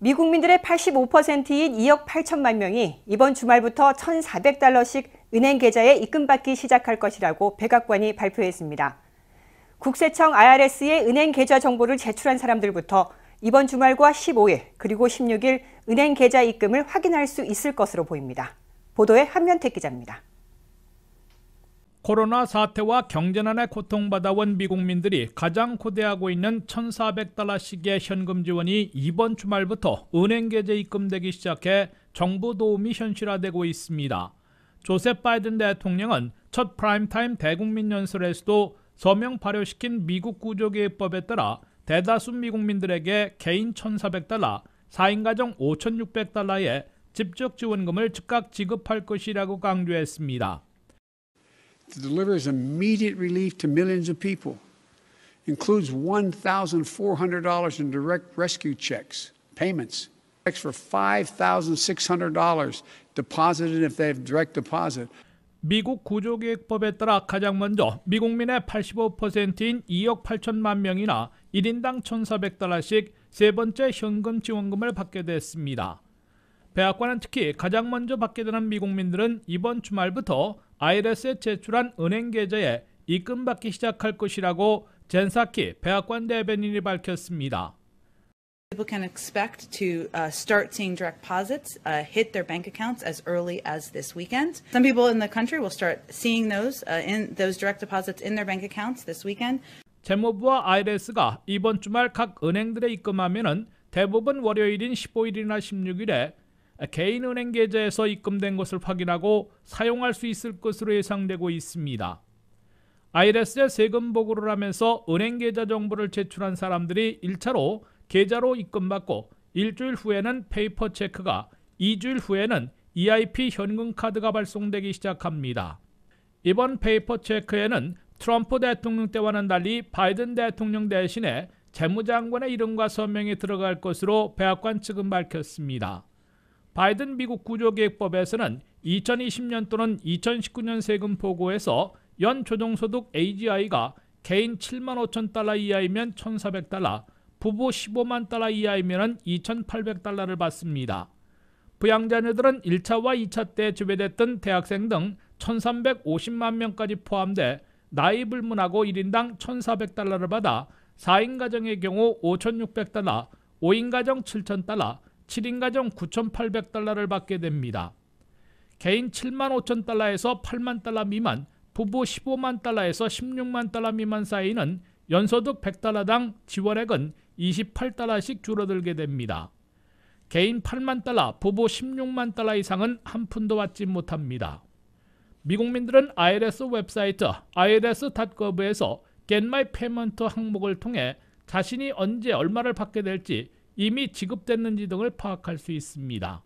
미국민들의 85%인 2억 8천만 명이 이번 주말부터 1,400달러씩 은행 계좌에 입금받기 시작할 것이라고 백악관이 발표했습니다. 국세청 IRS에 은행 계좌 정보를 제출한 사람들부터 이번 주말과 15일 그리고 16일 은행 계좌 입금을 확인할 수 있을 것으로 보입니다. 보도에 한면택 기자입니다. 코로나 사태와 경제난에 고통받아온 미국민들이 가장 고대하고 있는 1,400달러씩의 현금 지원이 이번 주말부터 은행 계좌 입금되기 시작해 정부 도움이 현실화되고 있습니다. 조셉 바이든 대통령은 첫 프라임타임 대국민 연설에서도 서명 발효시킨 미국 구조개혁법에 따라 대다수 미국민들에게 개인 1,400달러, 4인 가정 5,600달러의 직접 지원금을 즉각 지급할 것이라고 강조했습니다. delivers immediate relief to millions of people, includes $1,400 in direct rescue checks, payments, checks for $5,600 deposited if they have direct deposit. 미국 구조계획법에 따라 가장 먼저 미국민의 85%인 2억 8천만 명이나 1인당 1,400달러씩 세 번째 현금 지원금을 받게 됐습니다. 백악관은 특히 가장 먼저 받게 되는 미국민들은 이번 주말부터 IRS에 제출한 은행 계좌에 입금받기 시작할 것이라고 젠사키 백악관 대변인이 밝혔습니다. People can expect to uh, start seeing direct deposits uh, hit their bank accounts as early as this weekend. Some people in the country will start seeing those uh, in those direct deposits in their bank accounts this weekend. 재무부와 IRS가 이번 주말 각 은행들에 입금하면은 대부분 월요일인 15일이나 16일에 개인은행 계좌에서 입금된 것을 확인하고 사용할 수 있을 것으로 예상되고 있습니다. IRS에 세금 보고를 하면서 은행 계좌 정보를 제출한 사람들이 1차로 계좌로 입금받고 일주일 후에는 페이퍼 체크가 2주일 후에는 EIP 현금 카드가 발송되기 시작합니다. 이번 페이퍼 체크에는 트럼프 대통령 때와는 달리 바이든 대통령 대신에 재무장관의 이름과 서명이 들어갈 것으로 백악관 측은 밝혔습니다. 바이든 미국 구조개획법에서는 2020년 또는 2019년 세금 보고에서 연 조정소득 AGI가 개인 7만 5천 달러 이하이면 1,400달러, 부부 15만 달러 이하이면 2,800달러를 받습니다. 부양자녀들은 1차와 2차 때 제외됐던 대학생 등 1,350만 명까지 포함돼 나이 불문하고 1인당 1,400달러를 받아 4인 가정의 경우 5,600달러, 5인 가정 7,000달러, 7인 가정 9,800달러를 받게 됩니다. 개인 7만 5천 달러에서 8만 달러 미만, 부부 15만 달러에서 16만 달러 미만 사이는 연소득 100달러당 지원액은 28달러씩 줄어들게 됩니다. 개인 8만 달러, 부부 16만 달러 이상은 한 푼도 받지 못합니다. 미국민들은 IRS 웹사이트 irs.gov에서 Get My Payment 항목을 통해 자신이 언제 얼마를 받게 될지 이미 지급됐는지 등을 파악할 수 있습니다.